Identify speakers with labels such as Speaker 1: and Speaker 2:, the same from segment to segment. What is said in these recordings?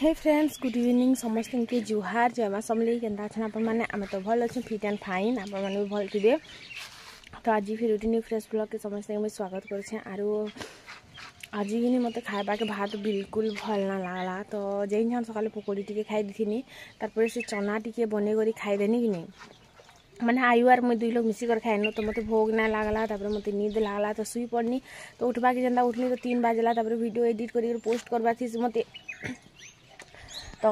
Speaker 1: हे friends good evening समस्तक जुवा छन अपन माने आमे त भल अहिले फिट एंड फाइन आपि भए त आज फेरि उठिने फ्रेस ब्लग समे म स्वागत गरछ आरो आज किन मते के भात बिल्कुल भल नलाग्ला त जे हामी सक्ल पोकडी टिकै खाइदि त चना टिक बनैकरी खाइदेन माने म आर मै दुई मिसी कर खाएन त मते भोग लागला तबरे मते निद लाग्ला त सुपडि त उठ्पाकै जेन् उठिक तिन बाजेला भिडियो एड गरि पोस्ट मते ତ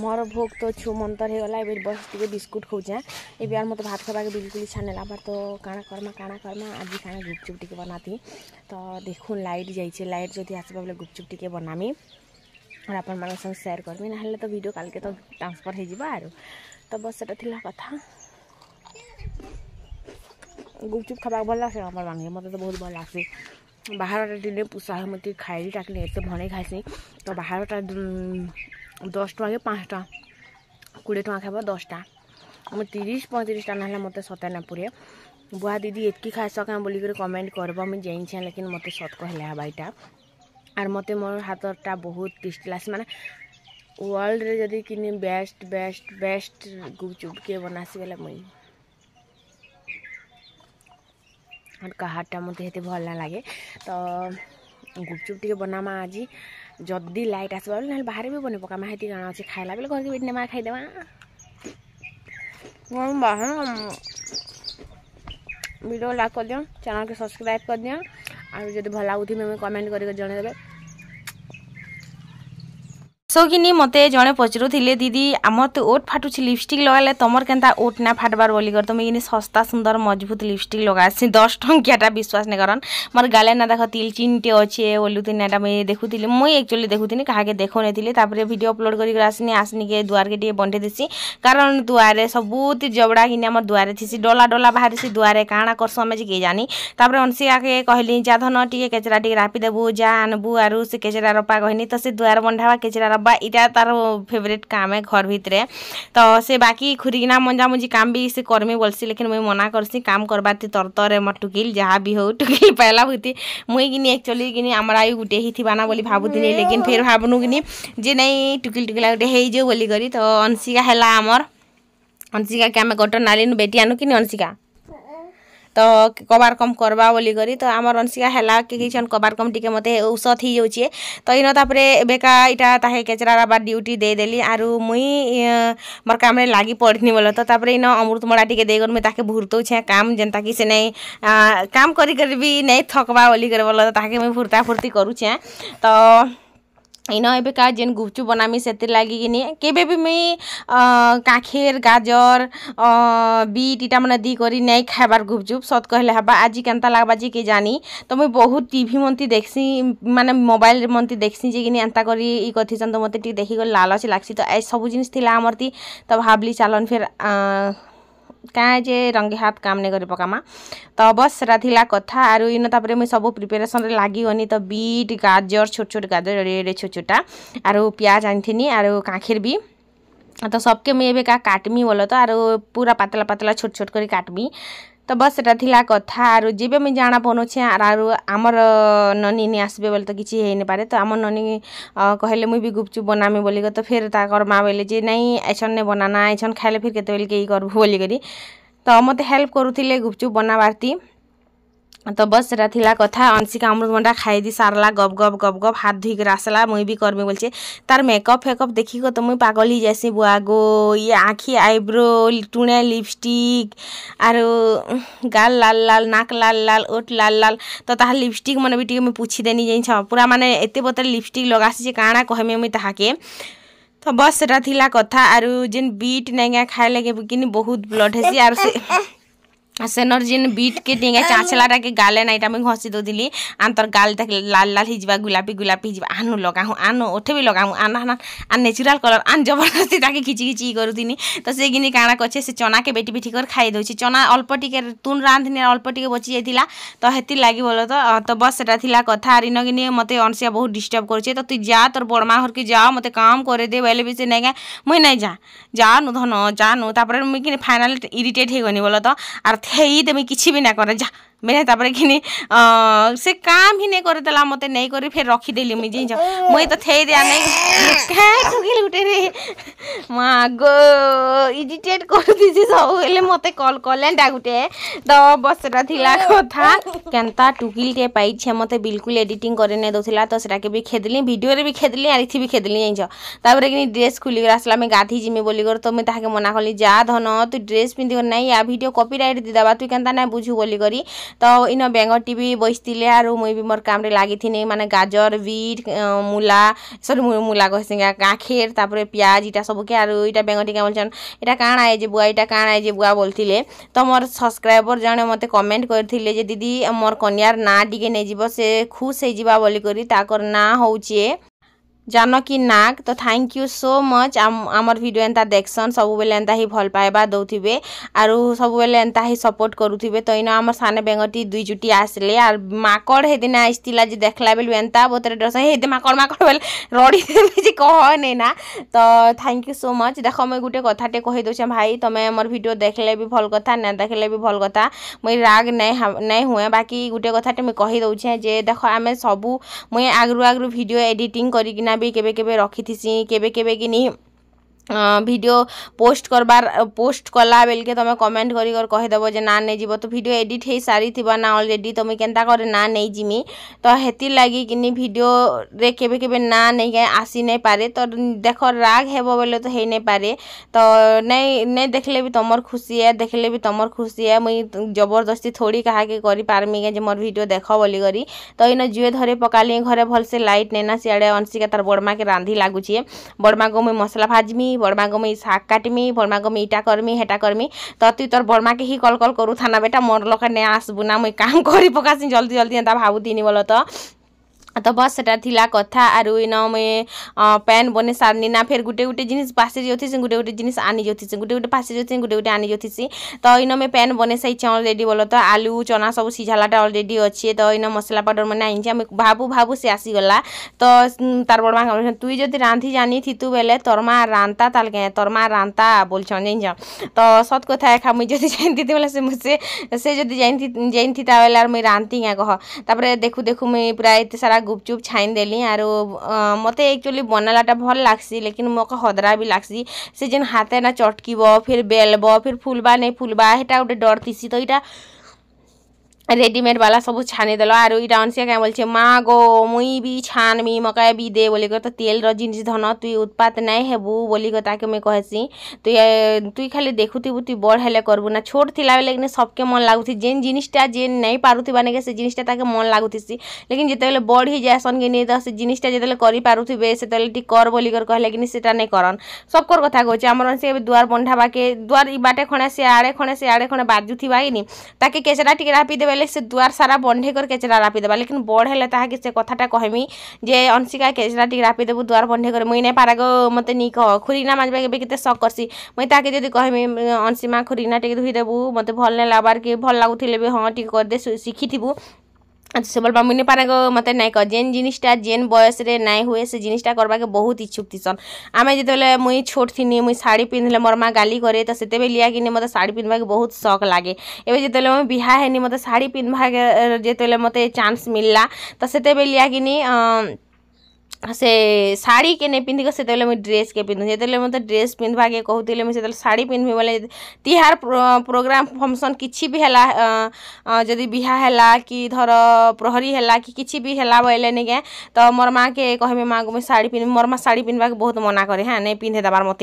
Speaker 1: ମୋର ଭୋଗ ତ ଛୁ ମନ୍ତର ହେଇଗଲା ଏବେ ବସ୍ ଟିକେ ବିସ୍କୁଟ୍ ଖାଉଛେ ଏବେ ଆର୍ ମୋତେ ଭାତ ଖାଇବାକେ ବିଲକୁଲ ଇଚ୍ଛା ନେଲା ବାର୍ ତ କାଣା କର୍ମା କାଣା କର୍ମା ଆଜି କାଣା ଗୁପଚୁପ୍ ଟିକେ ବନାତି ତ ଦେଖୁନ୍ ଲାଇଟ୍ ଯାଇଛେ ଲାଇଟ୍ ଯଦି ଆସିବା ବେଲେ ଗୁପଚୁପ୍ ଟିକେ ବନାମି ଆର୍ ଆପଣମାନଙ୍କ ସାଙ୍ଗେ ସେୟାର କରିମି ନହେଲେ ତ ଭିଡ଼ିଓ କାଲ୍କେ ତ ଟ୍ରାନ୍ସଫର୍ ହେଇଯିବା ଆରୁ ତ ବସ୍ ସେଟା ଥିଲା କଥା ଗୁପଚୁପ୍ ଖାଇବାକୁ ଭଲ ଲାଗ୍ସି ଆପଣମାନଙ୍କୁ ମୋତେ ତ ବହୁତ ଭଲ ଲାଗ୍ସି ବାହାରଟା ଦିନେ ପୁଷା ମୋତେ ଖାଇଲି ତାକୁ ଏତେ ଭଣେଇ ଖାଇସି ତ ବାହାରଟା দশ ଟଙ୍କାକେ ପାଞ୍ଚଟା କୋଡ଼ିଏ ଟଙ୍କା ଖାଇବ ଦଶଟା ମୁଁ ତିରିଶ ପଇଁତିରିଶଟା ନହେଲେ ମୋତେ ସତେ ନା ପୁରେ ବୁହା ଦିଦି ଏତ୍କି ଖାଇସ କାଁ ବୋଲିକରି କମେଣ୍ଟ କରବ ମୁଇଁ ଜାଣିଛେଁ ଲେକିନ୍ ମୋତେ ସତ କହିଲେ ହେବା ଇଟା ଆର୍ ମୋତେ ମୋର ହାତଟା ବହୁତ ଟେଷ୍ଟି ଲାଗ୍ସି ମାନେ ୱାର୍ଲଡ଼ରେ ଯଦି କିନି ବେଷ୍ଟ ବେଷ୍ଟ ବେଷ୍ଟ ଗୁପଚୁପ୍ କିଏ ବନାସି ବେଲେ ମୁଇଁ ଆର୍ କାହାରଟା ମୋତେ ଏତେ ଭଲ ନା ଲାଗେ ତ ଗୁପଚୁପ୍ ଟିକେ ବନାମା ଆଜି जदि लाइट आस बोले ना बाहर भी बन पका हेती काण अच्छे खाइला बेले घर के बेटी खाई खाईदेमा बाहर वीडियो लाइक कर दि चैनल के सब्सक्राइब कर दि और जब भल लगुवे कमेंट करके जनईदे ସୌକିନି ମୋତେ ଜଣେ ପଚାରୁଥିଲେ ଦିଦି ଆମର ତ ଓଟ୍ ଫାଟୁଛି ଲିପଷ୍ଟିକ୍ ଲଗାଇଲେ ତମର କେନ୍ତା ଓଟ୍ ନା ଫାଟବାର ବୋଲିକରି ତୁମେ ଇନି ଶସ୍ତା ସୁନ୍ଦର ମଜବୁତ ଲିପଷ୍ଟିକ୍ ଲଗାସି ଦଶ ଟଙ୍କିଆଟା ବିଶ୍ୱାସ ନାଇଁ କରନ୍ ମୋର ଗାଲେ ନା ଦେଖ ତିଲ୍ ଚିନ୍ଟେ ଅଛେ ଓଲୁଥିନି ଏଇଟା ମୁଇଁ ଦେଖୁଥିଲି ମୁଇଁ ଆକ୍ଚୁଆଲି ଦେଖୁଥିନି କାହାକେ ଦେଖୁନଥିଲି ତାପରେ ଭିଡ଼ିଓ ଅପଲୋଡ଼ କରିକି ଆସିନି ଆସିନିକେ ଦୁଆରକେ ଟିକେ ବଣ୍ଟେଇ ଦେସି କାରଣ ଦୁଆରେ ସବୁତି ଜବଡ଼ା କିନି ଆମର ଦୁଆରେ ଥିସି ଡଲା ଡଲା ବାହାରିସି ଦୁଆରେ କାଣା କରସୁଁ ଆମେ ଯେ କେହି ଜାନି ତାପରେ ଅନସିକାକେ କହିଲି ଯା ଧନ ଟିକେ କେଚେରା ଟିକେ ରାପି ଦେବୁ ଯା ଆନବୁ ଆରୁ ସେ କେଚେରା ରପା କହିନି ତ ସେ ଦୁଆର ବନ୍ଧାବା କେଚେରା ଦେବା ଇଟା ତାର ଫେଭରେଟ୍ କାମ୍ ଏ ଘର ଭିତରେ ତ ସେ ବାକି ଖୁରିକିନା ମଞ୍ଜାମୁଞ୍ଜି କାମ୍ ବି ସେ କର୍ମି ବୋଲ୍ସି ଲେକିନ୍ ମୁଇଁ ମନା କର୍ସି କାମ୍ କର୍ବାର୍ଥି ତରତରେ ମୋର ଟୁକିଲ୍ ଯାହା ବି ହଉ ଟୁକିଲ୍ ପାଇଲା ଭୂତି ମୁଇଁ କିନି ଏକ୍ଚୁଆଲି କିନି ଆମର ଆୟୁ ଗୁଟେ ହେଇଥିବା ନା ବୋଲି ଭାବୁଥିଲି ଲେକିନ୍ ଫେର୍ ଭାବୁନୁ କିନି ଯେ ନାଇଁ ଟୁକିଲ୍ ଟୁକିଲା ଗୁଟେ ହେଇଯାଉ ବୋଲିକରି ତ ଅଂଶିକା ହେଲା ଆମର ଅଂଶିକାକେ ଆମେ କଟନ୍ ନାଲିନୁ ବେଟି ଆନୁ କିନି ଅଂଶିକା ତ କବାର୍ କମ୍ କର୍ବା ବୋଲିକରି ତ ଆମର୍ ଅଂଶିକା ହେଲା କି କିଛନ୍ କବାର୍ କମ୍ ଟିକେ ମତେ ଔଷଧ ହେଇଯାଉଛେ ତ ଇନ ତାପରେ ଏବେକା ଇଟା ତାହେ କେଚରା ବା ଡ୍ୟୁଟି ଦେଇଦେଲି ଆରୁ ମୁଇଁ ମୋର୍ କାମ୍ରେ ଲାଗି ପଡ଼ିନି ବୋଲ ତ ତାପରେ ଇନ ଅମୃତମଡ଼ା ଟିକେ ଦେଇକରି ମୁଇଁ ତାକେ ଭୁର୍ତଉଛେଁ କାମ୍ ଯେନ୍ତାକି ସେ ନେଇ କାମ୍ କରିକରି ବି ନେଇ ଥକ୍ବା ବୋଲିକରି ବୋଲ ତାହାକେ ମୁଇଁ ଭୁର୍ତା ଫୁର୍ତି କରୁଛେଁ ତ ଇନ ଏବେକା ଯେନ୍ ଗୁପ୍ଚୁପ୍ ବନାମି ସେଥିର୍ ଲାଗି କିନି କେବେ ବି ମୁଇଁ କାଖେର୍ ଗାଜର୍ ବିଟ୍ ଇଟାମାନେ ଦେଇକରି ନାଇଁ ଖାଏବାର୍ ଗୁପ୍ଚୁପ୍ ସତ୍ କହେଲେ ହେବା ଆଜି କେନ୍ତା ଲାଗ୍ବା ଯେ କେଜାନି ତ ମୁଇଁ ବହୁତ୍ ଟିଭି ମନ୍ଥି ଦେଖ୍ସି ମାନେ ମୋବାଇଲ୍ ମନ୍ଥି ଦେଖ୍ସି ଯେ କିନି ଏନ୍ତା କରି ଇ କରିଥିସନ୍ ତ ମତେ ଟିକେ ଦେଖିକରି ଲାଲଚ୍ ଲାଗ୍ସି ତ ଏସବୁ ଜିନିଷ୍ ଥିଲା ଆମର୍ ତି ତ ଭାବ୍ଲି ଚାଲନ୍ ଫେର୍ କାଁ ଯେ ରଙ୍ଗେ ହାତ କାମ୍ ନେଇ କରି ପକାମା ତ ବସ୍ ସେଟା ଥିଲା କଥା ଆରୁ ଇନ ତାପରେ ମୁଇଁ ସବୁ ପ୍ରିପାରେସନ୍ରେ ଲାଗିଗନି ତ ବିଟ୍ ଗାଜର ଛୋଟ ଛୋଟ ଗାଜର ଏଡ଼େ ଛୋଟ ଛୋଟା ଆରୁ ପିଆଜ ଆଣିଥିନି ଆରୁ କାଁଖିର ବି तो सबके मुझे एवं काटमी बोल तो आरो पूरा पतला पतला छोट छोट कर काटमी ତ ବସ୍ ସେଟା ଥିଲା କଥା ଆରୁ ଯେବେ ମୁଇଁ ଜାଣା ବନଉଛେଁ ଆରୁ ଆମର ନନୀ ନି ଆସିବେ ବୋଲେ ତ କିଛି ହେଇନିପାରେ ତ ଆମ ନନୀ କହିଲେ ମୁଇଁ ବି ଗୁପଚୁପ୍ ବନାମି ବୋଲିକରି ତ ଫେର୍ ତାକର୍ ମା' ବୋଇଲେ ଯେ ନାଇଁ ଆଇଛନ୍ ନେ ବନାନା ଆଇଛନ୍ ଖାଇଲେ ଫେର୍ କେତେବେଲେ କେଇ କର୍ବୁ ବୋଲିକରି ତ ମୋତେ ହେଲ୍ପ କରୁଥିଲେ ଗୁପଚୁପ୍ ବନାବାର୍ତି ତ ବସ୍ ସେଟା ଥିଲା କଥା ଅଂଶିକା ଅମୃତଭଣ୍ଡା ଖାଇଦେଇ ସାରଲା ଗପ୍ ଗପ୍ ଗପ୍ ଗପ୍ ହାତ ଧୁଇକରି ଆସଲା ମୁଇଁ ବି କର୍ମି ବୋଲଛେ ତାର ମେକଅପ୍ ଫେକଅପ୍ ଦେଖିକି ତ ମୁଇଁ ପାଗଲ ହେଇଯାଏସି ବୁଆଗୋ ଇଏ ଆଖି ଆଇବ୍ରୋ ଟୁଣେ ଲିପଷ୍ଟିକ୍ ଆରୁ ଗାଲ୍ ଲାଲ୍ ଲାଲ୍ ନାକ୍ ଲାଲ୍ ଲାଲ୍ ଓଟ୍ ଲାଲ୍ ଲାଲ୍ ତ ତାହା ଲିପଷ୍ଟିକ୍ ମାନେ ବି ଟିକେ ମୁଇଁ ପୁଛିଦେନି ଯାଇଛ ପୁରା ମାନେ ଏତେ ବତରେ ଲିପଷ୍ଟିକ୍ ଲଗାସି ଯେ କାଣା କହମି ମୁଇଁ ତାହାକେ ତ ବସ୍ ସେଟା ଥିଲା କଥା ଆରୁ ଯେନ୍ ବିଟ୍ ନାଇଁକା ଖାଇଲେ କିନି ବହୁତ ବ୍ଲଡ଼୍ ହେସି ଆରୁ ସେ ସେନର୍ ଯେନ୍ ବିଟ୍କେ ଟିକେ ଚାଁଛଲାଟାକେ ଗାଲେ ନାଇଁଟା ମୁଇଁ ଘଷି ଦଉଥିଲି ଆନ୍ତର ଗାଲଟା ଲାଲ ଲାଲ ହେଇଯିବା ଗୁଲାପି ଗୁଲାପି ହେଇଯିବା ଆନୁ ଲଗାହୁଁ ଆନୁ ଓଠେ ବି ଲଗାହୁଁ ଆନ ଆନ ଆନ ନେଚୁରାଲ୍ କଲର୍ ଆନ ଜବରଦସ୍ତି ତାକେ ଖିଚି ଖିଚି କରୁଥିନି ତ ସେ କିନି କାଣା କଛେ ସେ ଚନାକେ ବେଟି ବେଟି କରି ଖାଇ ଦେଉଛି ଚନା ଅଳ୍ପ ଟିକେ ତୁନ୍ ରାନ୍ଧିନି ଅଳ୍ପ ଟିକେ ବଚି ଯାଇଥିଲା ତ ହେଥିର୍ ଲାଗି ବୋଲ ତ ତ ବସ୍ ସେଟା ଥିଲା କଥା ଆର୍ ଇନକିନି ମୋତେ ଅନସିଆ ବହୁତ ଡିଷ୍ଟର୍ବ କରୁଛେ ତ ତୁଇ ଯା ତୋର ବଡ଼ମା ଘରକେ ଯାଅ ମୋତେ କାମ କରିଦେ ବୋଇଲେ ବି ସେ ନାଇଁ କାଏଁ ମୁଇଁ ନାଇଁ ଯା ଯା ନୁ ଧନ ଯା ନୁ ତାପରେ ମୁଇଁ କିନି ଫାଇନାଲ୍ ଇରିଟେଟ୍ ହେଇଗନି ବୋଲ ତ ଆର୍ ହେଇଦେମି କିଛି ବି ନା କରେ ଯା ବେଲେ ତାପରେ କିନି ସେ କାମ ହିଁ ନେଇ କରିଦେଲା ମୋତେ ନେଇକରି ଫେର୍ ରଖିଦେଲି ମୁଇଁ ଜିନିଷ ମୁଇଁ ତ ଥେଇ ଦିଆ ନାଇଁ କହିଲି ଗୋଟେ ରେ ମୁଁ ଆଗ ଇଜିଟେଟ୍ କରିଦେଇଛି ସବୁବେଳେ ମୋତେ କଲ୍ କଲେଣ୍ଟା ଗୋଟେ ତ ବସଟା ଥିଲା କଥା କେନ୍ତା ଟୁକିଲ୍ଟେ ପାଇଛେ ମତେ ବିଲକୁଲ ଏଡିଟିଂ କରି ନେଇ ଦଉଥିଲା ତ ସେଟାକେ ବି ଖେଦିଲି ଭିଡ଼ିଓରେ ବି ଖେଦିଲି ଆର୍ ଇଥି ବି ଖେଦିଲି ଜାଣିଛ ତାପରେ କିନି ଡ୍ରେସ୍ ଖୋଲିକରି ଆସିଲା ମୁଇଁ ଗାଧି ଯିମି ବୋଲିକରି ତ ମୁଇଁ ତାହାକେ ମନା କଲି ଯା ଧନ ତୁ ଡ୍ରେସ୍ ପିନ୍ଧିକରି ନାଇଁ ୟା ଭିଡ଼ିଓ କପି ରାଇଟ୍ ଦେଇଦେବା ତୁ କେନ୍ତା ନାଇଁ ବୁଝୁ ବୋଲିକରି ତ ଇନ ବେଙ୍ଗଟି ବି ବସିଥିଲେ ଆରୁ ମୁଇଁ ବି ମୋର୍ କାମ୍ରେ ଲାଗିଥିନି ମାନେ ଗାଜର ବିଟ୍ ମୂଲା ସରି ମୂଲା କହେସି କାଁ କାଁଖେର୍ ତାପରେ ପିଆଜ୍ ଇଟା ସବୁକେ ଆରୁ ଇଟା ବେଙ୍ଗଟି କାଁ ବୋଲୁଛନ୍ ଇଟା କାଣା ଏ ଯେ ବୁଆ ଇଟା କାଣା ଏ ଯେ ବୁଆ ବୋଲୁଥିଲେ ତ ମୋର୍ ସବ୍ସ୍କ୍ରାଇବର୍ ଜଣେ ମୋତେ କମେଣ୍ଟ କରିଥିଲେ ଯେ ଦିଦି ମୋର୍ କନ୍ୟାର୍ ନାଁ ଟିକେ ନେଇଯିବ ସେ ଖୁସ୍ ହେଇଯିବା ବୋଲିକରି ତାକର୍ ନାଁ ହଉଛେ जानकी नाग तो थैंक यू सो मच आमर भिड एंता देखसन सबुबले एंता ही भल पाइबा दौथे आर सबुबले एंता ही सपोर्ट करुवे तो इन आम साने बेंगटी दुई चुटी आसले आर माकड़ हे दिन देखला बेलू एंता बोतरे डर हे माकड़ माकड़ बेले रड़ी जे कहने ना तो थैंक यू सो मच देख मुई गोटे कथे कही भाई तुम्हें मोर भिडियो देखले भी भल कथा ना देखले भी भल कथा मुई राग नहीं नहीं हुए बाकी गोटे कथाटे मुई कही जे देख आम सबू मुई आगु आगु भिड एडिट करना ବି କେବେ କେବେ ରଖିଥିସି କେବେ କେବେ କିନି ଭିଡ଼ିଓ ପୋଷ୍ଟ କର୍ବାର୍ ପୋଷ୍ଟ କଲା ବେଲ୍କେ ତୁମେ କମେଣ୍ଟ କରି କରି କହିଦେବ ଯେ ନା ନେଇଯିବ ତ ଭିଡ଼ିଓ ଏଡ଼ିଟ୍ ହେଇସାରିଥିବା ନା ଅଲରେଡ଼ି ତୁମେ କେନ୍ତା କରି ନା ନେଇଯିମି ତ ହେଥିର୍ଲାଗି କିନି ଭିଡ଼ିଓରେ କେବେ କେବେ ନା ନେଇକେ ଆସି ନାଇଁପାରେ ତ ଦେଖ ରାଗ ହେବ ବେଲେ ତ ହେଇ ନାଇଁପାରେ ତ ନାଇଁ ନାଇଁ ଦେଖିଲେ ବି ତମର ଖୁସି ଏ ଦେଖିଲେ ବି ତମର ଖୁସି ଏ ମୁଇଁ ଜବରଦସ୍ତି ଥୋଡ଼ି କାହାକେ କରିପାରମି କେ ଯେ ମୋର ଭିଡ଼ିଓ ଦେଖ ବୋଲିକରି ତ ଇନ ଜୁଏ ଧରି ପକାଲି ଘରେ ଭଲସେ ଲାଇଟ୍ ନେଇନା ସିଆଡ଼େ ଅଂଶିକା ତାର ବଡ଼ମାକେ ରାନ୍ଧି ଲାଗୁଛେ ବଡ଼ମାକୁ ମୁଇଁ ମସଲା ଭାଜମି বড় মা মুই শাক কাটমি বড় মা ইটা করমি হেটা করমি তো তুই তোর বড় হি কল কল করু থানা বেটা মোর লোকে নে আসবু না মুই কাম করি পকাসি জলদি জলদি এটা ভাবুদিনি বলো তো ତ ବସ୍ ସେଟା ଥିଲା କଥା ଆରୁ ଇନ ମୁଇଁ ପେନ୍ ବନେଇ ସାରିନି ନା ଫେର୍ ଗୁଟେ ଗୁଟେ ଜିନିଷ୍ ପାସି ଯାଉଥିସି ଗୁଟେ ଗୁଟେ ଜିନିଷ୍ ଆନି ଯାଉଥିସି ଗୁଟେ ଗୁଟେ ପାସି ଯାଉଥିସି ଗୁଟେ ଗୁଟେ ଆନି ଯାଉଥିସି ତ ଇନ ମୁଇଁ ପେନ୍ ବନେଇ ସାରିଛେ ଅଲ୍ରେଡ଼ି ବୋଲ ତ ଆଲୁ ଚନା ସବୁ ସିଝାଲାଟା ଅଲ୍ରେଡ଼ି ଅଛେ ତ ଇନ ମସଲା ପାଉଡ଼ର୍ ମାନେ ଆଣିଛେ ଆମେ ଭାବୁ ଭାବୁ ସେ ଆସିଗଲା ତ ତାର୍ ବଡ଼ ମା' ତୁଇ ଯଦି ରାନ୍ଧି ଜାନିଥିତୁ ବେଲେ ତୋର୍ ମା' ରାନ୍ଧତା ତାହେଲେ କେଁ ତୋର୍ ମା' ରାନ୍ଧତା ବୋଲଛନ୍ ଜାଣିଛ ତ ସତ୍ କଥା ଏଖା ମୁଇଁ ଯଦି ଜାଣିଥିତି ବେଲେ ସେ ସେ ଯଦି ଜାଣିଥିତା ବେଲେ ଆର୍ ମୁଇଁ ରାନ୍ଧତି କେଁ କହ ତାପରେ ଦେଖୁ ଦେଖୁ ମୁଇଁ ପ୍ରାୟ ଏତେ ସାରା ଗୁପଚୁପ୍ ଛାଇଁ ଦେଲି ଆରୁ ମୋତେ ଏକ୍ଚୁଆଲି ବନାଲାଟା ଭଲ୍ ଲାଗ୍ସି ଲେକିନ୍ ମୋକେ ହଦରା ବି ଲାଗ୍ସି ସେ ଯେନ୍ ହାତେନା ଚଟ୍କିବ ଫିର୍ ବେଲ୍ବ ଫିର୍ ଫୁଲ୍ବା ନେଇ ଫୁଲ୍ବା ହେଟା ଗୋଟେ ଡର୍ ଥିସି ତ ଇଟା রেডিমেড বালা সবু ছানি দেল আর ওই রাউন্ড সে কেন বলছে মা গো মুই বি ছানমি মকায় বি দে বলি তো র জিনিস ধন তুই উৎপাত নাই হেবু বলি তাকে মুই কহেসি তুই তুই খালি দেখুথিবু তুই বড় হেলে করবু না ছোট থিলা বেলে কিন্তু সবকে মন লাগুছি যে জিনিসটা যে নাই পারুথিবা নাকি সে জিনিসটা তাকে মন লাগুতিছি লেকিন যেতবেলে বড় হয়ে যাসন কি নিয়ে সে জিনিসটা যেতবেলে করি পারুথিবে সেতবেলে টি কর বলি কর কহলে কিন্তু সেটা নাই করন সবকর কথা কইছে আমার সে এবে দুয়ার বন্ধাবাকে দুয়ার ই বাটে খণে সে আড়ে খণে সে আড়ে খণে বাজুথিবা কিনি তাকে কেসেটা টিকে রাপি দেবে ବେଲେ ସେ ଦୁଆର ସାରା ବନ୍ଢେଇ କରି କେଚେରା ରାପିଦେବା ଲେକିନ୍ ବଡ଼ ହେଲେ ତାହାକେ ସେ କଥାଟା କହମି ଯେ ଅଂଶିକା କେଚେରା ଟିକେ ରାପିଦେବୁ ଦୁଆର ବନ୍ଢେଇ କରି ମୁଇଁ ନାଇଁ ପାରାଗ ମୋତେ ନି କହ ଖୁରିନା ମାଜିବା ଏବେ କେତେ ସକ୍ କର୍ସି ମୁଇଁ ତାହାକେ ଯଦି କହମି ଅଂଶୀ ମା ଖୁରିନା ଟିକେ ଧୋଇଦେବୁ ମୋତେ ଭଲ ନାଇଁ ଲାଗ୍ବାର୍ କି ଭଲ ଲାଗୁଥିଲେ ବି ହଁ ଟିକେ କରିଦେ ଶିଖିଥିବୁ আচ্ছা, সবল বামুনি পানাগ মতো নাই কে জিনিসটা যেন বয়সে নাই হুয়ে সে জিনিসটা করবাকে বহুত ইচ্ছুক থিসন আমি যেতবে মুই ছোট থি মুই শাড়ি পিঁধলে মোর মা গালি করে তো সেতবে লিয়া কিনে মতো শাড়ি পিঁধবাকে বহুত শখ লাগে এবে যেতবে মুই বিহা হেনি মতো শাড়ি পিঁধবাকে যেতবে মতো চান্স মিললা তো সেতবে লিয়া কিনি से शाढ़ी के नहीं पिंधिक से मुझे ड्रेस के पिंधु जो मत ड्रेस पिंधवा के कहते मुझे शाढ़ी पिंधि बोले तिहार प्रोग्राम फंक्शन किसी भी है जदि बिहा है कि धर प्रहरी है कि किसी भी है बोले नहीं क्या तो मोर माँ के कह माँ को मुझे शाढ़ी पिंधि मोर माँ शाढ़ी पिंधवा के बहुत मना कैर हाँ नहीं पिंधे दबार मत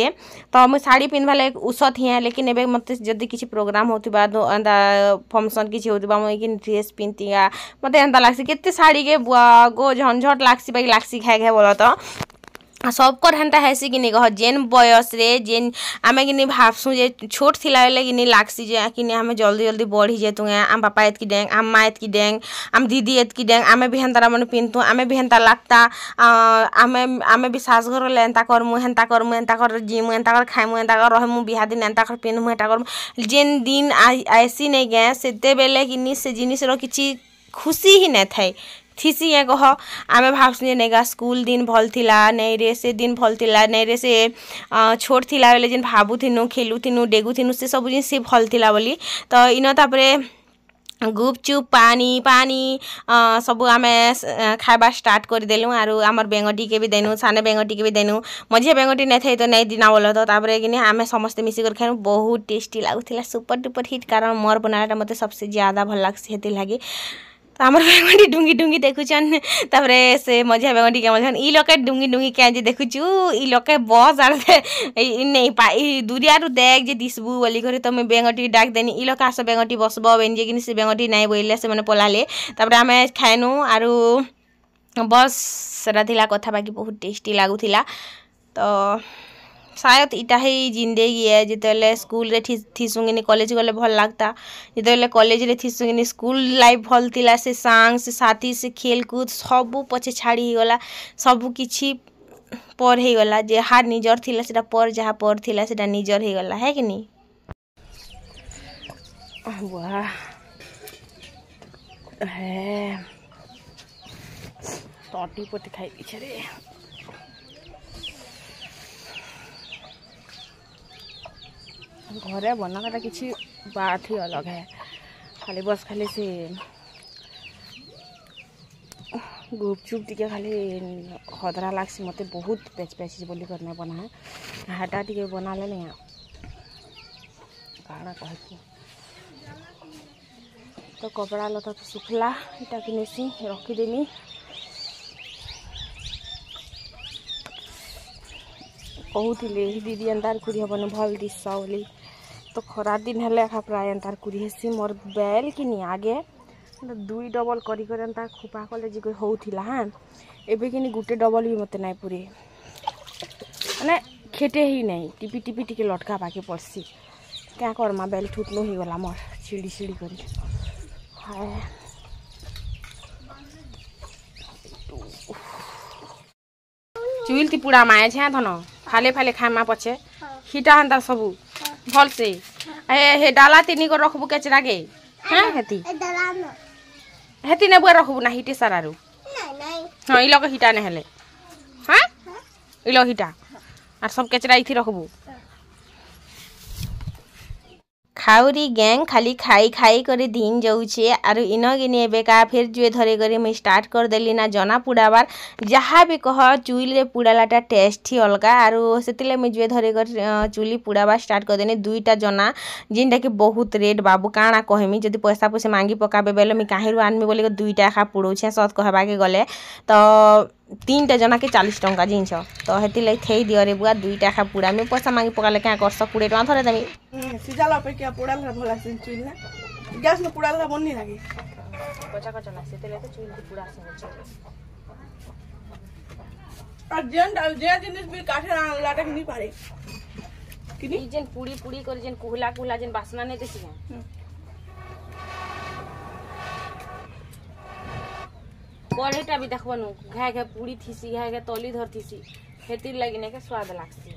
Speaker 1: तो मुझे शाढ़ी पिंधा लगे उसत ही है लेकिन एवं मत जब किसी प्रोग्राम होता फंक्शन किसी हो ड्रेस पिंधि मत एंता लग्सी के शाढ़ी के गो झंझट लग्सी बाकी लग्सी खाए ଲାଗେ ବୋଲ ତ সবকর হেন্তা হেসি কিনি কহ যেন বয়সরে যেন আমি কিনি ভাবসু যে ছোট থিলা বেলে কিনি লাগছি যে কিনি আমি জলদি জলদি বড়ি যেতু আম বাপা এতকি ডেং আম মা এতকি ডেং আম দিদি এতকি ডেং আমি বি হেন তারা মানে পিন্তু আমি বি হেন লাগতা আমি আমি বি ঘর হলে এন্তা করমু হেন্তা করমু এন্তা কর জিমু এন্তা কর খাইমু এন্তা কর রহমু বিহা দিন এন্তা কর পিন্ধমু এটা করমু যেন দিন আইসি নেই গে সেতেবেলে কিনি সে জিনিসের কিছু খুশি হি নাই থাকে ଥିସି କହ ଆମେ ଭାବସୁଁ ଯେ ନେଇକା ସ୍କୁଲ୍ ଦିନ୍ ଭଲ୍ ଥିଲା ନେଇଁରେ ସେ ଦିନ୍ ଭଲ୍ ଥିଲା ନେଇଁରେ ସେ ଛୋଟ୍ ଥିଲା ବେଲେ ଯେନ୍ ଭାବୁଥିନୁ ଖେଲୁଥିନୁ ଡେଗୁଥିନୁ ସେ ସବୁ ଜିନିଷ୍ ସେ ଭଲ୍ ଥିଲା ବୋଲି ତ ଇନ ତାପରେ ଗୁପଚୁପ୍ ପାନି ପାନି ସବୁ ଆମେ ଖାଇବା ଷ୍ଟାର୍ଟ କରିଦେଲୁ ଆରୁ ଆମର ବେଙ୍ଗଟିକେ ବି ଦେନୁ ସାନ ବେଙ୍ଗଟିକେ ବି ଦେନୁ ମଝିଆ ବେଙ୍ଗଟି ନେଇଥାଇ ତ ନେଇ ଦିନା ବୋଲ ତ ତାପରେ କିନି ଆମେ ସମସ୍ତେ ମିଶିକରି ଖାଇଲୁ ବହୁତ ଟେଷ୍ଟି ଲାଗୁଥିଲା ସୁପର ଡୁପର ହିଟ୍ କାରଣ ମୋର ବନାଟା ମୋତେ ସବୁସେ ଜ୍ୟାଦା ଭଲ ଲାଗ୍ସି ସେଥିଲାଗି ତ আমার ବେଙ୍ଗଟି ଡୁଙ୍ଗି ଡୁଙ୍ଗି ଦେଖୁଛନ୍ ତାପରେ ସେ ମଝିଆ ବେଙ୍ଗଟି କେ ମଝନ୍ ଇ ଲୋକେ ଡୁଙ୍ଗି ଡୁଙ୍ଗି କେଁ ଯେ ଦେଖୁଛୁ ଇ ଲୋକେ ବସ୍ ଆଣେ ନେଇ ପା ଇ ଦୂରିଆରୁ ଦେଖ ଯେ ଦିଶବୁ ବୋଲିକରି ତମେ ବେଙ୍ଗଟି ଡାକ ଦେନି ଇ ଲୋକ ଆସ ବେଙ୍ଗଟି ବସବ ବେଞ୍ଜେ କିନି ସେ ବେଙ୍ଗଟି ନାଇଁ ବୋଇଲେ ସେମାନେ ପଲାଲେ ତାପରେ ଆମେ ଖାଇନୁ ଆରୁ ବସ୍ ସେଟା ଥିଲା କଥା ବାକି ବହୁତ ଟେଷ୍ଟି ଲାଗୁଥିଲା ତ शायद इटा ही जिंदगी है जितेबले स्कूल रे थीसुंगिनी कॉलेज गले भल लागता जितेबले कॉलेज रे थीसुंगिनी स्कूल लाइफ भल तिला से सांग से साथी से खेलकूद सब पचे छाड़ी गला सब किछि पर हे गला जे निजर थिला सेटा पर जहा पर थिला सेटा निजर हे गला है किनी वाह है टॉटी खाई घरे बनाला कि बात ही अलग है खाली बस खाली से गुपचुप टी खाली खदरा लग्सी मत बहुत पेच पेच बोल कर बना हाटा टी बना कारण कह तो कपड़ा लता तो सुखला इटा किसी रखीदेली କହୁଥିଲେ ଦିଦି ଏନ୍ତାର କୁରି ହେବନି ଭଲ୍ ଦିଶା ବୋଲି ତ ଖରାଦିନ ହେଲେ ଏକା ପ୍ରାୟ ଏନ୍ତାର୍ କୁରି ହେସି ମୋର୍ ବେଲ୍ କିନି ଆଗେ ଦୁଇ ଡବଲ୍ କରି କରି ଏନ୍ତା ଖୋପା କଲେ ଯେ ହଉଥିଲା ହାଁ ଏବେ କିନି ଗୋଟେ ଡବଲ୍ ବି ମୋତେ ନାଇଁ ପୁରେ ମାନେ ଖେଟେ ହେଇ ନାଇଁ ଟିପି ଟିପି ଟିକେ ଲଟକା ପାଖେ ପଡ଼୍ସି କାଁ କର୍ମା ବେଲ୍ ଠୁଟ୍ନୁ ହେଇଗଲା ମୋର୍ ଛିଡ଼ି ଛିଡ଼ି କରି ହାଏ চুইল তি পুড়া মায়েছে ଧନ ফালে ফালে খাইমা পছে সিটা হান্তা সব ভালসে এ ডালা তিনি গো রাখবো কেছে লাগে হ্যাঁ হেতি হেতি নেব রাখবো না হিটে সার আরু হ্যাঁ ইলক হিটা নেহেলে হ্যাঁ ইলক হিটা আর সব কেচড়া ইথি রাখবো খাউরি গ্যাং খালি খাই খাই করে দিন যাচ্ছে আর ইনগিনি এবেকা ফের জুয়ে ধরে করে মুই স্টার্ট করেদেলি না জনা পুড়াবার যাহা বি কহ চুইলে পুড়ালাটা টেস্ট অলগা আর সেতলে মুই জুয়ে ধরে করে চুলি পুড়াবার স্টার্ট করেদেনি দুইটা জনা যেনটাকি বহুত রেট বাবু কাଣା কহমি যদি পয়সা পয়সা মাগি পকাবে বেলে মুই কাহিরু আনমি বলে দুইটা এখা পুড়ৌছে সৎ কহবাকে গলে তো তিনটা জনাকে চালিশ টঙ্কা জিনিস তো সেটি লাগে থেই দিও রে বুয়া দুইটা খা পুড়া আমি পয়সা মাগি পকালে কেন করছ কুড়ি টাকা ধরে দেমি সিজাল অপেক্ষা পোড়াল ভাল আছে চুইল না গ্যাস না পোড়াল বন নি লাগে কচা কচা না সেতে লাগে চুইল কি পোড়া আছে আর যেন যে জিনিস বি কাঠে আনলাটা নি পারে নি যেন পুড়ি পুড়ি করে যেন কুহলা কুহলা যেন বাসনা নেতেছি হ্যাঁ कढ़ेटा भी देखबनु घाय घाय पूरी थीसी घाय घाय तली धर थीसी खेती लगिने के स्वाद लागसी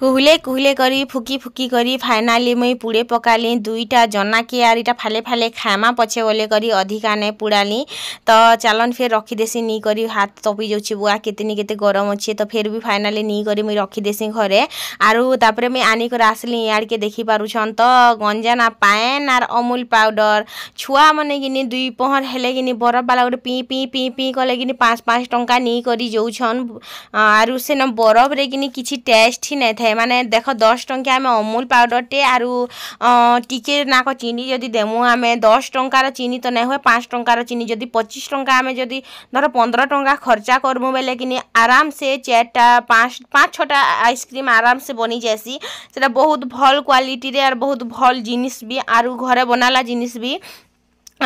Speaker 1: কুহুলে কুহুলে କରି ଫୁକି ଫୁକି କରି ଫାଇନାଲି ମୁଇଁ ପୁଡ଼େ ପକାଲି ଦୁଇଟା ଜନାକେ ଆର୍ ଇଟା ଫାଲେ ଫାଲେ ଖାଏମା ପଛେ ବୋଲେ କରି ଅଧିକା ନାଇଁ ପୁଡ଼ାଲି ତ ଚାଲନ୍ ଫେର୍ ରଖିଦେସି ନେଇକରି ହାତ ତପି ଯାଉଛେ ବୁଆ କେତେ ନି କେତେ ଗରମ ଅଛେ ତ ଫେର୍ ବି ଫାଇନାଲି ନେଇକରି ମୁଇଁ ରଖିଦେସି ଘରେ ଆରୁ ତାପରେ ମୁଇଁ ଆନିକରି ଆସିଲି ଇଆଡ଼କେ ଦେଖିପାରୁଛନ୍ ତ ଗଞ୍ଜାନା ପାଏନ୍ ଆର୍ ଅମୁଲ ପାଉଡ଼ର ଛୁଆମାନେ କିନି ଦୁଇ ପହର ହେଲେ କିନି ବରଫ ବାଲା ଗୋଟେ ପିଇ ପିଇ ପିଇ ପିଇ କଲେ କିନି ପାଞ୍ଚ ପାଞ୍ଚ ଟଙ୍କା ନେଇକରି ଯାଉଛନ୍ ଆରୁ ସେନ ବରଫରେ କିନି କିଛି ଟେଷ୍ଟ ହିଁ ନାଇଁ ଥାଏ ସେମାନେ ଦେଖ ଦଶ ଟଙ୍କିଆ ଆମେ ଅମୁଲ ପାଉଡ଼ରଟେ ଆରୁ ଟିକେ ନାକ ଚିନି ଯଦି ଦେମୁ ଆମେ ଦଶ ଟଙ୍କାର ଚିନି ତ ନାଇଁ ହୁଏ ପାଞ୍ଚ ଟଙ୍କାର ଚିନି ଯଦି ପଚିଶ ଟଙ୍କା ଆମେ ଯଦି ଧର ପନ୍ଦର ଟଙ୍କା ଖର୍ଚ୍ଚା କର୍ମୁ ବେଲେ କିନି ଆରାମସେ ଚାରିଟା ପାଞ୍ଚ ପାଞ୍ଚ ଛଅଟା ଆଇସ୍କ୍ରିମ୍ ଆରାମସେ ବନିଯାଏସି ସେଟା ବହୁତ ଭଲ କ୍ୱାଲିଟିରେ ଆର୍ ବହୁତ ଭଲ ଜିନିଷ ବି ଆରୁ ଘରେ ବନାଲା ଜିନିଷ ବି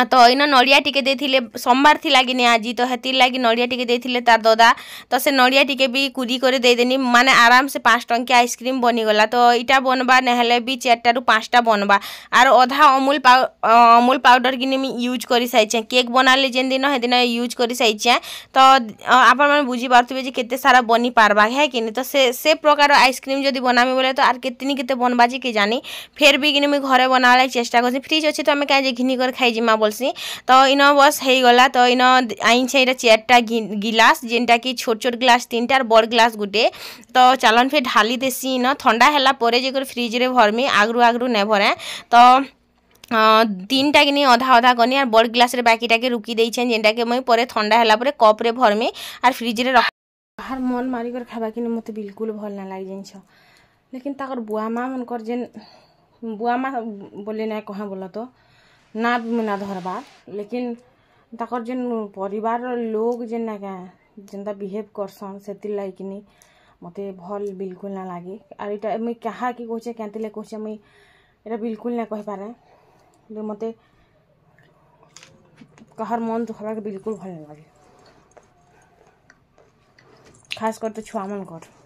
Speaker 1: ତ ଇନ ନଡ଼ିଆ ଟିକେ ଦେଇଥିଲେ ସୋମବାର କିନି ଆଜି ତ ହେତିର୍ ଲାଗି ନଡ଼ିଆ ଟିକେ ଦେଇଥିଲେ ତାର୍ ଦଦା ତ ସେ ନଡ଼ିଆ ଟିକେ ବି କୁରି କରି ଦେଇଦେନି ମାନେ ଆରାମସେ ପାଞ୍ଚ ଟଙ୍କିଆ ଆଇସ୍କ୍ରିମ୍ ବନିଗଲା ତ ଇଟା ବନବା ନେହେଲେ ବି ଚାରିଟାରୁ ପାଞ୍ଚଟା ବନବା ଆର୍ ଅଧା ଅମୁଲ ଅମୁଲ ପାଉଡ଼ର୍ କିନି ମୁଇଁ ୟୁଜ୍ କରିସାରିଛେଁ କେକ୍ ବନାଲି ଯେନ୍ ଦିନ ହେଦିନ ୟୁଜ୍ କରିସାରିଛେଁ ତ ଆପଣମାନେ ବୁଝିପାରୁଥିବେ ଯେ କେତେ ସାରା ବନି ପାର୍ବା ହେ କିନି ତ ସେ ସେ ପ୍ରକାର ଆଇସ୍କ୍ରିମ୍ ଯଦି ବନାମି ବୋଲେ ତ ଆର୍ କେତେନି କେତେ ବନବା ଯେ କେ ଜାନି ଫେର୍ ବି କିନି ମୁଇଁ ଘରେ ବନାବାର୍ ଲାଗି ଚେଷ୍ଟା କରୁଛି ଫ୍ରିଜ୍ ଅଛି ତ ଆମେ କାହିଁ ଯେ ଘିନିକରି କରି ଖାଇଯିମା বলছি তো ইন বস হয়ে হয়েগলা তো ইন আইনছে এটা চেয়ারটা গিলাস যেটা কি ছোট ছোট গ্লাস তিনটার বড় গ্লাস গোটে তো চালন ফের ঢালি দেশি ইন থা হেলা পরে যে করে ফ্রিজরে ভরমি আগ্রু আগ্রু নে ভরে তো তিনটা কিনি অধা অধা কনি আর বড় গ্লাসের বাকিটাকে রুকি দিয়েছেন যেটাকে মুই পরে থা হেলা পরে কপরে ভরমি আর ফ্রিজরে রক আর মন মারি করে খাবা কিনে মতো বিলকুল ভাল না লাগে জিনিস লেকিন তাকর বুয়া মা মনকর যে বুয়া মা বলে না কহা বলতো তো ନା ନା ଧରବାର୍ ଲେକିନ୍ ତାକର୍ ଯେନ୍ ପରିବାରର ଲୋକ୍ ଯେନ୍ ଆଜ୍ଞା ଯେନ୍ତା ବିହେଭ୍ କରସନ୍ ସେଥିର୍ଲାଗି କିନି ମୋତେ ଭଲ୍ ବିଲକୁଲ୍ ନା ଲାଗେ ଆର୍ ଇଟା ମୁଇଁ କାହାକେ କହୁଛେ କେନ୍ତି ଲାଗି କହୁଛେ ମୁଇଁ ଏଇଟା ବିଲକୁଲ୍ ନା କହିପାରେ ମୋତେ କାହାର୍ ମନ୍ ଦୁଃଖବାକେ ବିଲକୁଲ୍ ଭଲ୍ ନା ଲାଗେ ଖାସ୍ କରି ତ ଛୁଆମାନଙ୍କର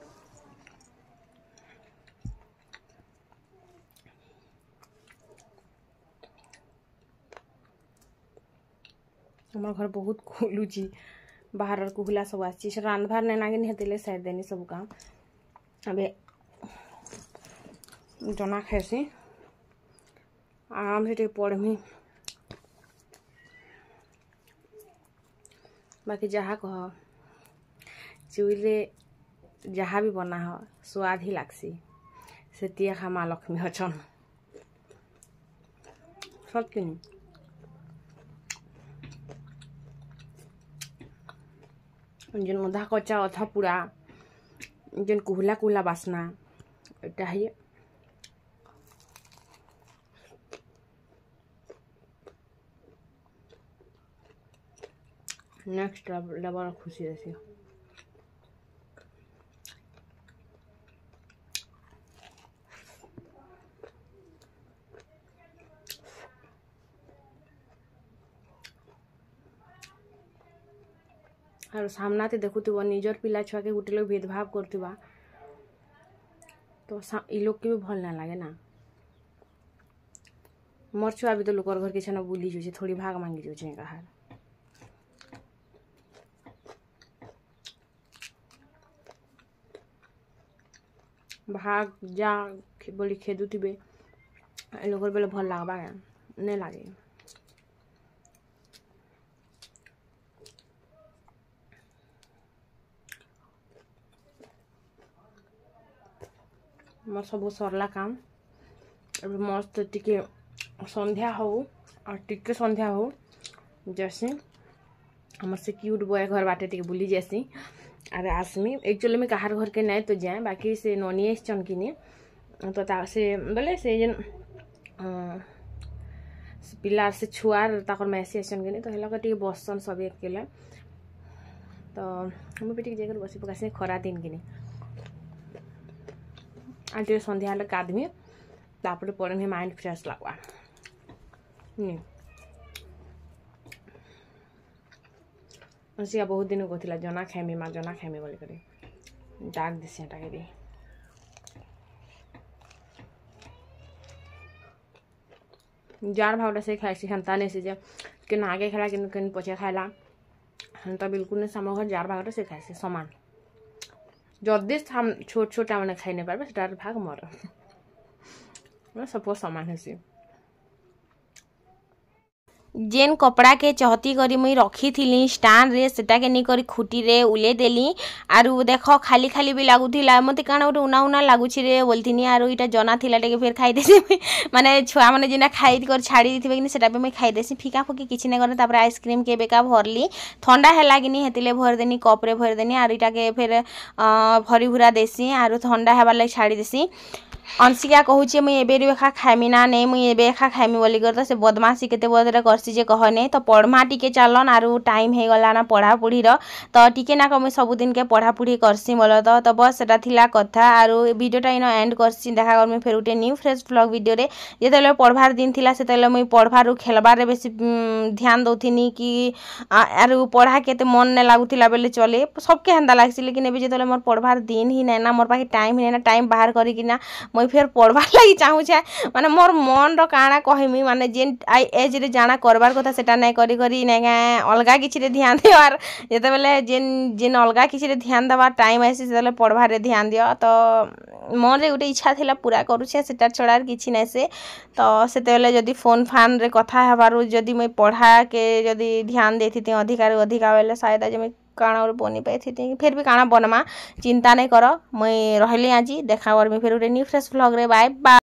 Speaker 1: तुम घर बहुत खुलुची बाहर कुहला सब आस रांधार नैना के सारी सब काम अबे जना खाएसी आराम से पढ़मी बाकी जहा कह चुईले जहा भी बनाह स्वाद ही लग्सी से खा माँ लक्ष्मी अच्छा सब कि ଯେନ୍ ଅଧା କଚା ଅଧା ପୁରା ଯେନ୍ କୁହୁଲା କୁହୁଲା ବାସ୍ନା ଏଇଟା ହେଇ ନେକ୍ସଟ ଲେବଲ୍ ଖୁସି ଦେସି ସାମ୍ନାତେ ଦେଖୁଥିବ ନିଜର ପିଲା ଛୁଆକେ ଗୋଟେ ଲୋକ ଭେଦଭାବ କରୁଥିବା ତ ଇ ଲୋକକେ ବି ଭଲ୍ ନାଇଁ ଲାଗେ ନା ମୋର ଛୁଆ ବି ତ ଲୋକର ଘରକେ ସେନ ବୁଲି ଯାଉଛେ ଥୋଡ଼ି ଭାଗ ମାଙ୍ଗି ଯାଉଛେ କାହାର ভাগ যা বলি খেদুথিবে ବେଲେ বেলা ଲାଗ୍ବା କେ ନାଇଁ ଲାଗେ मोर सब सरला काम मस्त टे सन्ध्या हो टे सन्ध्या हो जैसी हमर से क्यूट बॉय घर बाटे टे बुली जैसी आर आसमी एक्चुअली मुझे कहार घर के नहीं तो जाए बाकी से ननी आन कि तो से बोले से जन पिलार से छुआर तक मैसे आसन कि तो हेलक बसन सब एक तो मुझे जाकर बस पकाशे खरा दिन कि आज सन्ध्या कादमी तापर पर माइंड फ्रेश लग सी बहुत दिन कहते जना खाइमी माँ जना खाइमी बोल कर डाक दिशा टाके जार भावटा से खाई हेन्ता नहीं कि आगे खेला कि पचे खाला हेन्ता बिल्कुल नहीं सामग्र जार भावटा से खाए सामान जति छोट छुट्टै खाइने पार त्यो भाग मर सब समान हेसी जेन कपड़ा के चहती करी मुई रखी थी स्टाण रे सेटा के नहीं कर खुटी रे उले देली आरु देख खाली खाली भी लगुला मत कण गोटे उना उना लगुची रे बोलथिनी आरु इटा जना थिला टे फिर खाई देसी छुआ मैंने जेना खाई कर छाड़ी देथिबे कि सेटा भी मुई खाई देसी फिका फुकी किछ नै करे तापर आइसक्रीम के बेका भरली ठंडा हैला कि नहीं हेतिले भर देनी कप रे इटा के फिर भरी भुरा देसी आरु ठंडा हेबार लगे छाड़ी देसी ଅଂଶିକା କହୁଛି ମୁଇଁ ଏବେରୁ ଏଖା ଖାଇମି ନା ନେଇ ମୁଇଁ ଏବେ ଏଖା ଖାଇମି ବୋଲିକରି ତ ସେ ବଦମାସି କେତେ ବଦରେ କର୍ସି ଯେ କହନେ ତ ପଢ଼ମା ଟିକେ ଚାଲନ୍ ଆରୁ ଟାଇମ୍ ହେଇଗଲା ନା ପଢ଼ାପଢ଼ିର ତ ଟିକେ ନା ମୁଇଁ ସବୁଦିନକେ ପଢ଼ାପଢ଼ି କର୍ସି ବୋଲ ତ ତ ବସ୍ ସେଟା ଥିଲା କଥା ଆରୁ ଭିଡ଼ିଓଟା ଇନ ଏଣ୍ଡ କର୍ସି ଦେଖା କର୍ମି ଫେର୍ ଗୁଟେ ନ୍ୟୁ ଫ୍ରେଶ୍ ଭ୍ଲଗ୍ ଭିଡ଼ିଓରେ ଯେତେବେଳେ ପଢ଼ବାର୍ ଦିନ ଥିଲା ସେତେବେଳେ ମୁଇଁ ପଢ଼ବାରୁ ଖେଲ୍ବାରେ ବେଶୀ ଧ୍ୟାନ ଦଉଥିନି କି ଆରୁ ପଢ଼ା କେତେ ମନ୍ ନାଇଁ ଲାଗୁଥିଲା ବେଲେ ଚଲେ ସବ୍କେ ହେନ୍ତା ଲାଗ୍ସି ଲେକିନ୍ ଏବେ ଯେତେବେଳେ ମୋର୍ ପଢ଼ବାର୍ ଦିନ ହିଁ ନାଇଁ ନା ମୋର୍ ପାଖେ ଟାଇମ୍ ହିଁ ନାଇଁ ନା ଟାଇମ୍ ବାହାର କରିକିନା मुई फेर पढ़वार लगी चाहूचे मान मोर मन राणा कहमी मानने जेन आई एज रे जाना करवार कथा से नहीं अलग किसी ध्यान देवार जिते बेले जेन जेन अलग किसी ध्यान देवार टाइम आसे से पढ़वार ध्यान दि तो मन में गोटे इच्छा थी पूरा करुचे से छड़ार किसी नैसे तो से फोन फान रे कथा हबारू जदि मुई पढ़ा के जदि ध्यान देती थी अधिकार अधिका बेले शायद आज मुझे କାଣା ଗୋଟେ ବନି ପାଇଥିତି ଫେର୍ ବି କାଣା ବନମା ଚିନ୍ତା ନାଇଁ କର ମୁଇଁ ରହିଲି ଆଜି ଦେଖା କରମି ଫେର୍ ଗୋଟେ ନ୍ୟୁ ଫ୍ରେଶ୍ ଭ୍ଲଗ୍ରେ ବାଏ ବାଏ